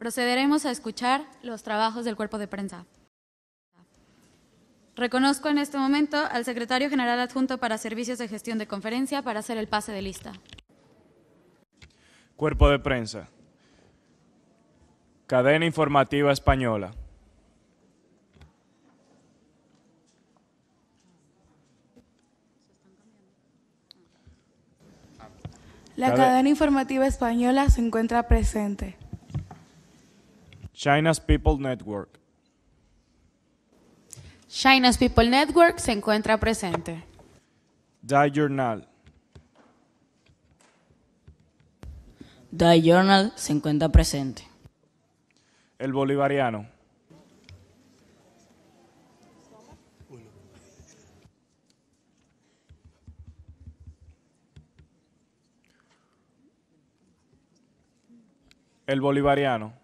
procederemos a escuchar los trabajos del cuerpo de prensa. Reconozco en este momento al secretario general adjunto para Servicios de Gestión de Conferencia para hacer el pase de lista. Cuerpo de prensa. Cadena informativa española. La cadena informativa española se encuentra presente. China's People Network. China's People Network se encuentra presente. The Journal. The Journal se encuentra presente. El Bolivariano. El Bolivariano.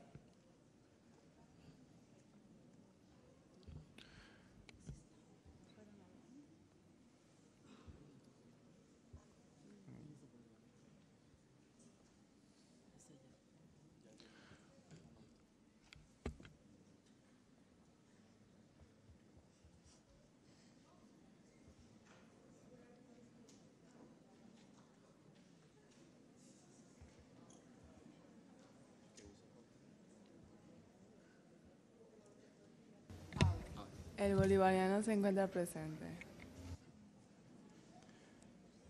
El bolivariano se encuentra presente.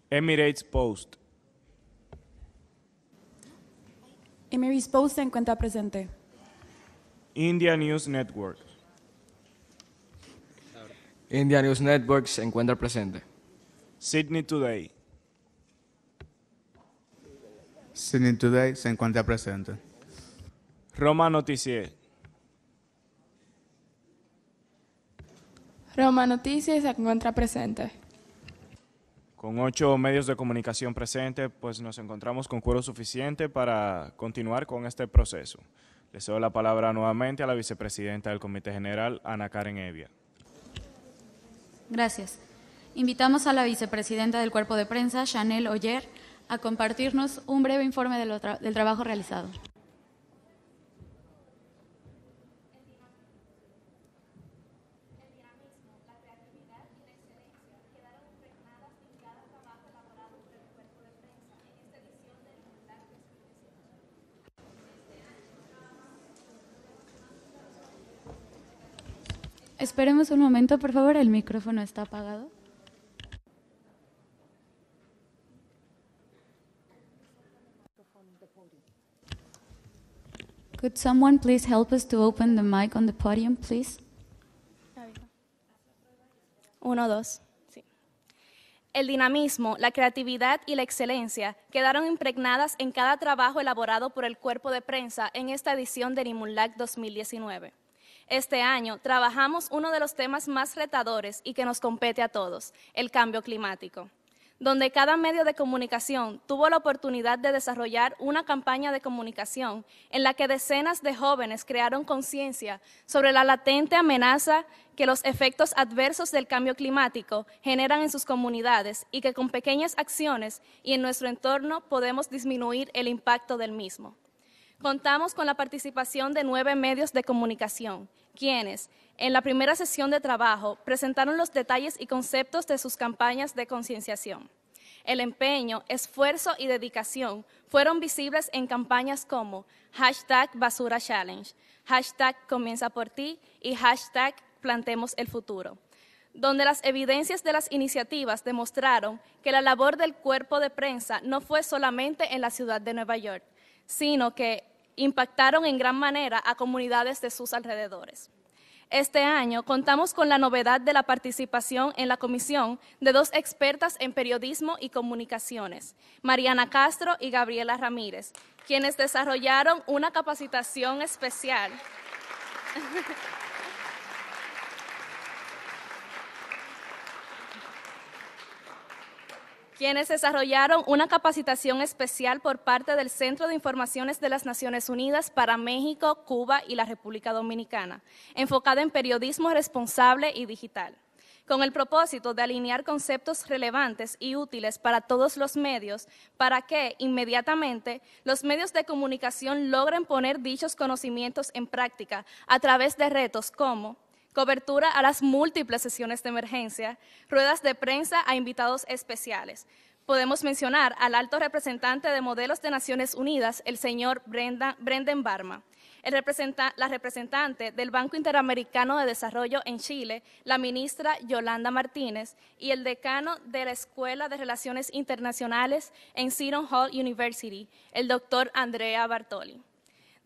Emirates Post. Emirates Post se encuentra presente. India News Network. India News Network se encuentra presente. Sydney Today. Sydney Today se encuentra presente. Roma Noticier. Roma Noticias se encuentra presente. Con ocho medios de comunicación presentes, pues nos encontramos con cuero suficiente para continuar con este proceso. Le cedo la palabra nuevamente a la vicepresidenta del Comité General, Ana Karen Evia. Gracias. Invitamos a la vicepresidenta del Cuerpo de Prensa, Chanel Oyer, a compartirnos un breve informe del trabajo realizado. Esperemos un momento, por favor, el micrófono está apagado. Could someone please help us to open the mic on the podium, please? Uno, dos. Sí. El dinamismo, la creatividad y la excelencia quedaron impregnadas en cada trabajo elaborado por el cuerpo de prensa en esta edición de NIMULAC 2019. Este año trabajamos uno de los temas más retadores y que nos compete a todos, el cambio climático, donde cada medio de comunicación tuvo la oportunidad de desarrollar una campaña de comunicación en la que decenas de jóvenes crearon conciencia sobre la latente amenaza que los efectos adversos del cambio climático generan en sus comunidades y que con pequeñas acciones y en nuestro entorno podemos disminuir el impacto del mismo. Contamos con la participación de nueve medios de comunicación, quienes, en la primera sesión de trabajo, presentaron los detalles y conceptos de sus campañas de concienciación. El empeño, esfuerzo y dedicación fueron visibles en campañas como hashtag Basura Challenge, hashtag Comienza por ti y hashtag Plantemos el futuro, donde las evidencias de las iniciativas demostraron que la labor del cuerpo de prensa no fue solamente en la ciudad de Nueva York, sino que impactaron en gran manera a comunidades de sus alrededores. Este año contamos con la novedad de la participación en la comisión de dos expertas en periodismo y comunicaciones, Mariana Castro y Gabriela Ramírez, quienes desarrollaron una capacitación especial. quienes desarrollaron una capacitación especial por parte del Centro de Informaciones de las Naciones Unidas para México, Cuba y la República Dominicana, enfocada en periodismo responsable y digital con el propósito de alinear conceptos relevantes y útiles para todos los medios, para que inmediatamente los medios de comunicación logren poner dichos conocimientos en práctica a través de retos como cobertura a las múltiples sesiones de emergencia, ruedas de prensa a invitados especiales. Podemos mencionar al alto representante de Modelos de Naciones Unidas, el señor Brenda, Brendan Barma, la representante del Banco Interamericano de Desarrollo en Chile, la ministra Yolanda Martínez, y el decano de la Escuela de Relaciones Internacionales en Seton Hall University, el doctor Andrea Bartoli.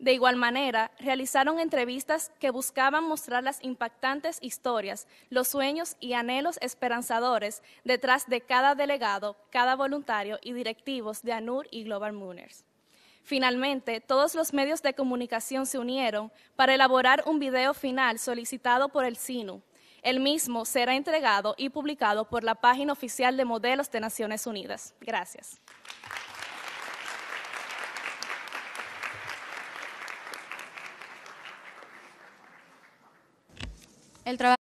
De igual manera, realizaron entrevistas que buscaban mostrar las impactantes historias, los sueños y anhelos esperanzadores detrás de cada delegado, cada voluntario y directivos de ANUR y Global Mooners. Finalmente, todos los medios de comunicación se unieron para elaborar un video final solicitado por el SINU. El mismo será entregado y publicado por la página oficial de Modelos de Naciones Unidas. Gracias. El trabajo